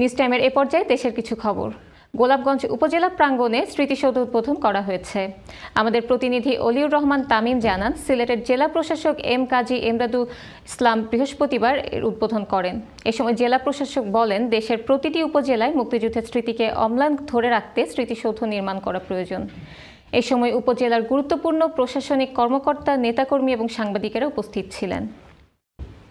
news টাইমের এ পর্যায়ে দেশের কিছু খবর গোলাপগঞ্জ উপজেলা প্রাঙ্গণে স্মৃতিসৌধ উদ্বোধন করা হয়েছে আমাদের প্রতিনিধি অলিউর রহমান তামিম জানান সিলেটের জেলা প্রশাসক এম কাজী এমদাদু ইসলাম বৃহস্পতিবার এর উদ্বোধন করেন এ সময় জেলা প্রশাসক বলেন দেশের প্রতিটি উপজেলায় মুক্তিযুদ্ধের স্মৃতিকে অম্লান ধরে রাখতে স্মৃতিসৌধ নির্মাণ করা প্রয়োজন এ সময় উপজেলার গুরুত্বপূর্ণ প্রশাসনিক কর্মকর্তা নেতাকর্মী এবং সাংবাদিকেরা উপস্থিত ছিলেন